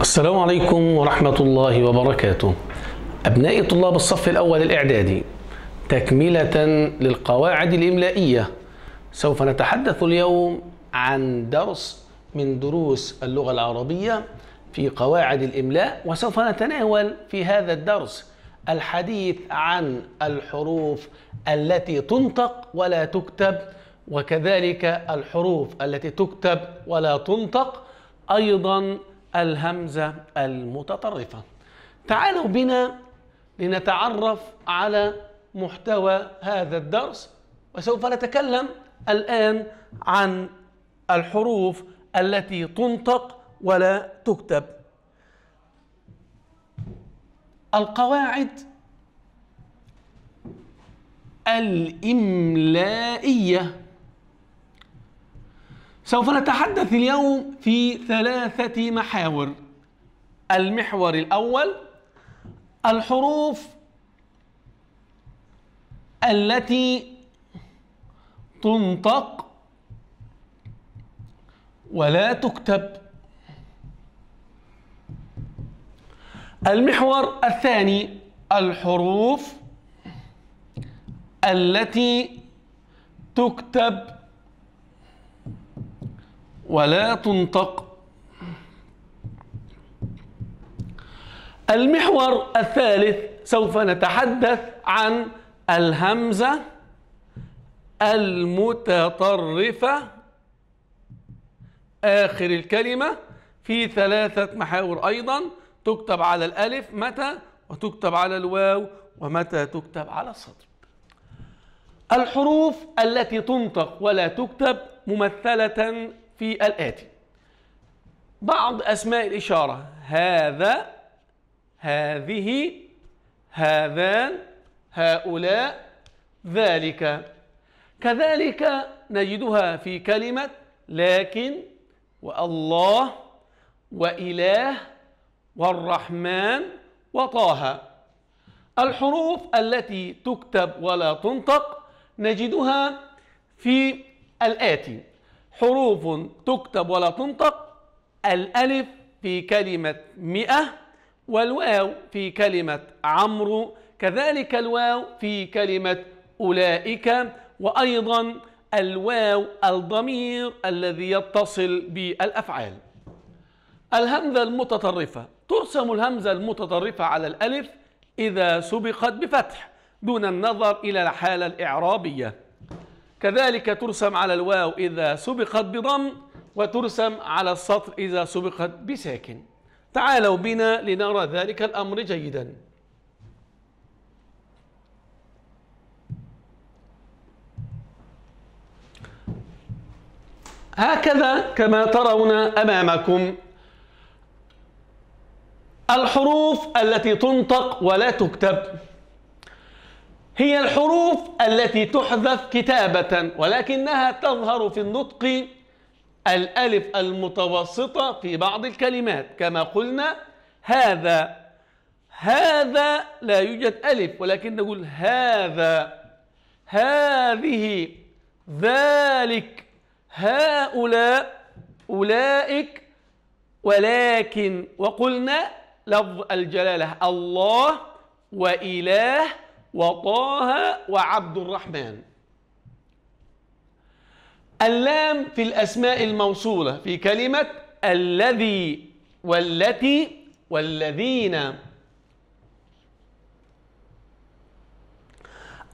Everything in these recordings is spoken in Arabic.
السلام عليكم ورحمة الله وبركاته أبنائي طلاب الصف الأول الإعدادي تكملة للقواعد الإملائية سوف نتحدث اليوم عن درس من دروس اللغة العربية في قواعد الإملاء وسوف نتناول في هذا الدرس الحديث عن الحروف التي تنطق ولا تكتب وكذلك الحروف التي تكتب ولا تنطق أيضا الهمزة المتطرفة تعالوا بنا لنتعرف على محتوى هذا الدرس وسوف نتكلم الآن عن الحروف التي تنطق ولا تكتب القواعد الإملائية سوف نتحدث اليوم في ثلاثة محاور المحور الأول الحروف التي تنطق ولا تكتب المحور الثاني الحروف التي تكتب ولا تنطق المحور الثالث سوف نتحدث عن الهمزة المتطرفة آخر الكلمة في ثلاثة محاور أيضا تكتب على الألف متى وتكتب على الواو ومتى تكتب على السطر الحروف التي تنطق ولا تكتب ممثلة في الآتي بعض أسماء الإشارة هذا هذه هذان هؤلاء ذلك كذلك نجدها في كلمة لكن والله وإله والرحمن وطه الحروف التي تكتب ولا تنطق نجدها في الآتي حروف تكتب ولا تنطق الألف في كلمة مئة والواو في كلمة عمرو كذلك الواو في كلمة أولئك وأيضا الواو الضمير الذي يتصل بالأفعال الهمزة المتطرفة ترسم الهمزة المتطرفة على الألف إذا سبقت بفتح دون النظر إلى الحالة الإعرابية كذلك ترسم على الواو إذا سبقت بضم وترسم على السطر إذا سبقت بساكن تعالوا بنا لنرى ذلك الأمر جيدا هكذا كما ترون أمامكم الحروف التي تنطق ولا تكتب هي الحروف التي تحذف كتابة ولكنها تظهر في النطق الألف المتوسطة في بعض الكلمات كما قلنا هذا هذا لا يوجد ألف ولكن نقول هذا هذه ذلك هؤلاء أولئك ولكن وقلنا لفظ الجلالة الله وإله وطه وعبد الرحمن اللام في الأسماء الموصولة في كلمة الذي والتي والذين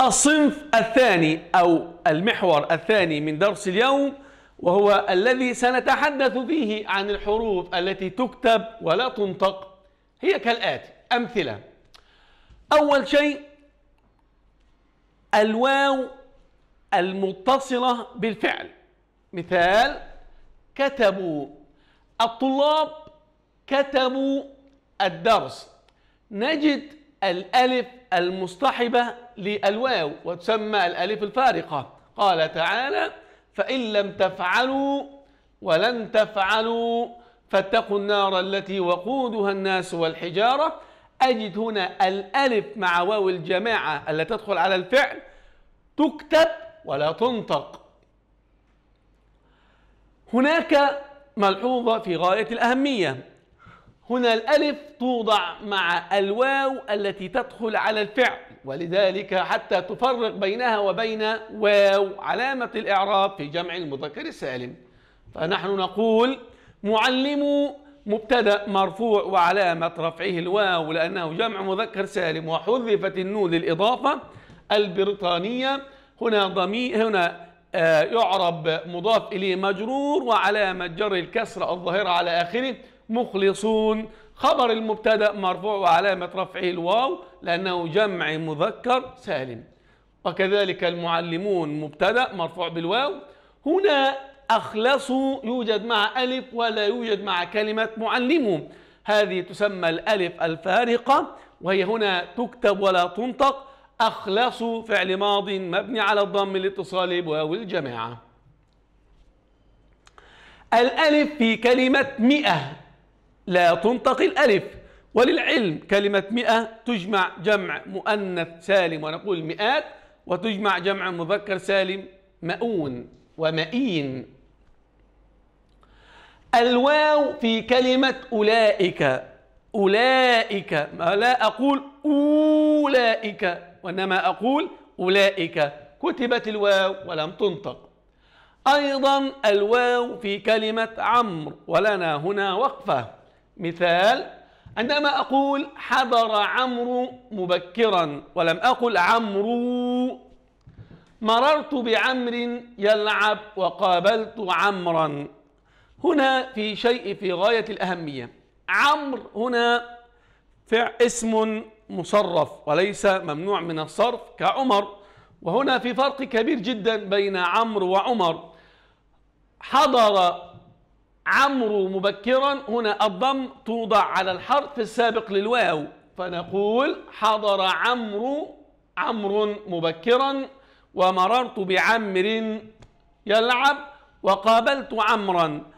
الصنف الثاني أو المحور الثاني من درس اليوم وهو الذي سنتحدث فيه عن الحروف التي تكتب ولا تنطق هي كالآتي أمثلة أول شيء الواو المتصلة بالفعل مثال كتبوا الطلاب كتبوا الدرس نجد الألف المصطحبة للواو وتسمى الألف الفارقة قال تعالى فإن لم تفعلوا ولن تفعلوا فاتقوا النار التي وقودها الناس والحجارة أجد هنا الألف مع واو الجماعة التي تدخل على الفعل تكتب ولا تنطق هناك ملحوظة في غاية الأهمية هنا الألف توضع مع الواو التي تدخل على الفعل ولذلك حتى تفرق بينها وبين واو علامة الإعراب في جمع المذكر السالم فنحن نقول معلم مبتدا مرفوع وعلامه رفعه الواو لانه جمع مذكر سالم وحذفت النون للاضافه البريطانيه هنا ضمير هنا آه يعرب مضاف اليه مجرور وعلامه جر الكسره الظاهره على اخره مخلصون خبر المبتدا مرفوع وعلامه رفعه الواو لانه جمع مذكر سالم وكذلك المعلمون مبتدا مرفوع بالواو هنا أخلصوا يوجد مع ألف ولا يوجد مع كلمة معلم هذه تسمى الألف الفارقة وهي هنا تكتب ولا تنطق أخلصوا فعل ماض مبني على الضم الاتصال بواو الجماعة الألف في كلمة مئة لا تنطق الألف وللعلم كلمة مئة تجمع جمع مؤنث سالم ونقول مئات وتجمع جمع مذكر سالم مؤون ومئين الواو في كلمة أولئك أولئك ما لا أقول أولئك وإنما أقول أولئك كتبت الواو ولم تنطق أيضا الواو في كلمة عمرو ولنا هنا وقفة مثال عندما أقول حضر عمرو مبكرا ولم أقل عمرو مررت بعمر يلعب وقابلت عمرا هنا في شيء في غاية الأهمية عمر هنا اسم مصرف وليس ممنوع من الصرف كعمر وهنا في فرق كبير جدا بين عمر وعمر حضر عمر مبكرا هنا الضم توضع على الحرف السابق للواو فنقول حضر عمر عمر مبكرا ومررت بعمر يلعب وقابلت عمرا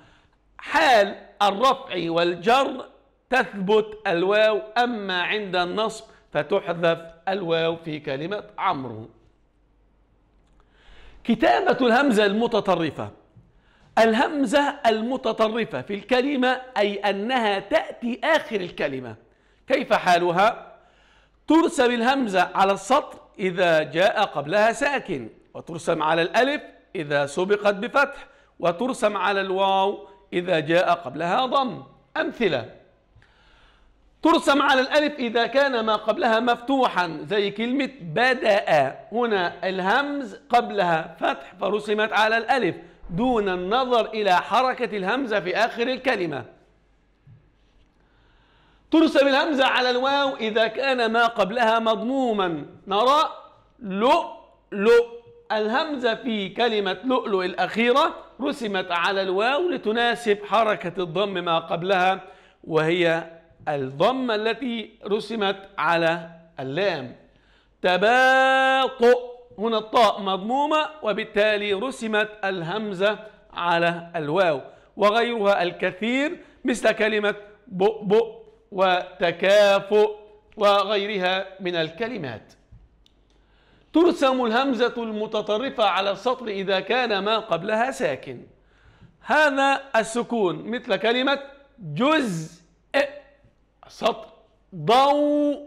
حال الرفع والجر تثبت الواو أما عند النصب فتحذف الواو في كلمة عمرو كتابة الهمزة المتطرفة الهمزة المتطرفة في الكلمة أي أنها تأتي آخر الكلمة كيف حالها؟ ترسم الهمزة على السطر إذا جاء قبلها ساكن وترسم على الألف إذا سبقت بفتح وترسم على الواو إذا جاء قبلها ضم أمثلة ترسم على الألف إذا كان ما قبلها مفتوحا زي كلمة بدأ هنا الهمز قبلها فتح فرسمت على الألف دون النظر إلى حركة الهمزة في آخر الكلمة ترسم الهمزة على الواو إذا كان ما قبلها مضموما نرى لؤلؤ الهمزة في كلمة لؤلؤ الأخيرة رسمت على الواو لتناسب حركة الضم ما قبلها وهي الضمة التي رسمت على اللام تباطؤ هنا الطاء مضمومة وبالتالي رسمت الهمزة على الواو وغيرها الكثير مثل كلمة بؤبؤ وتكافؤ وغيرها من الكلمات ترسم الهمزة المتطرفة على السطر إذا كان ما قبلها ساكن هذا السكون مثل كلمة جزء سطر ضوء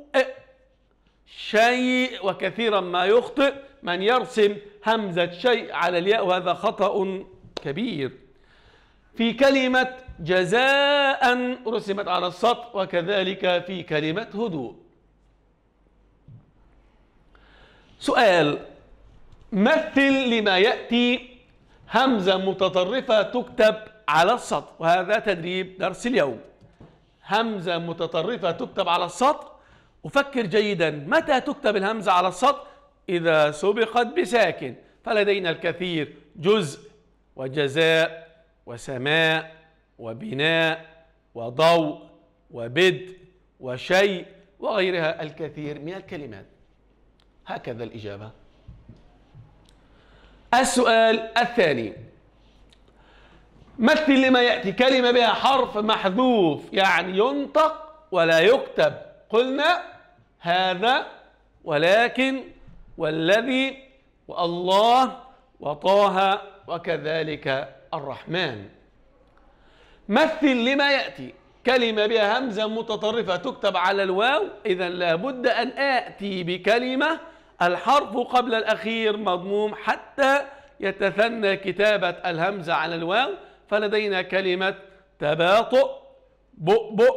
شيء وكثيرا ما يخطئ من يرسم همزة شيء على الياء وهذا خطأ كبير في كلمة جزاء رسمت على السطر وكذلك في كلمة هدوء سؤال مثل لما يأتي همزة متطرفة تكتب على السطر وهذا تدريب درس اليوم همزة متطرفة تكتب على السطر وفكر جيدا متى تكتب الهمزة على السطر إذا سبقت بساكن فلدينا الكثير جزء وجزاء وسماء وبناء وضوء وبدء وشيء وغيرها الكثير من الكلمات هكذا الإجابة السؤال الثاني مثل لما يأتي كلمة بها حرف محذوف يعني ينطق ولا يكتب قلنا هذا ولكن والذي والله وطه وكذلك الرحمن مثل لما يأتي كلمة بها همزة متطرفة تكتب على الواو إذا لابد أن آتي بكلمة الحرف قبل الأخير مضموم حتى يتثنى كتابة الهمزة على الواو فلدينا كلمة تباطؤ بؤبؤ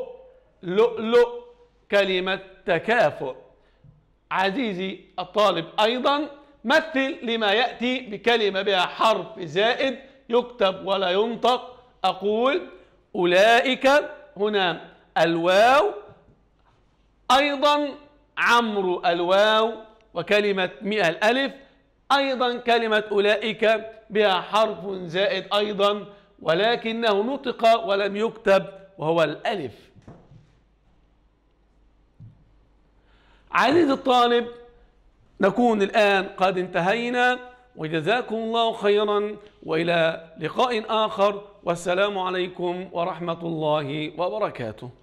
لؤلؤ كلمة تكافؤ عزيزي الطالب أيضا مثل لما يأتي بكلمة بها حرف زائد يكتب ولا ينطق أقول أولئك هنا الواو أيضا عمرو الواو وكلمة مئة الألف أيضا كلمة أولئك بها حرف زائد أيضا ولكنه نطق ولم يكتب وهو الألف عزيزي الطالب نكون الآن قد انتهينا وجزاكم الله خيرا وإلى لقاء آخر والسلام عليكم ورحمة الله وبركاته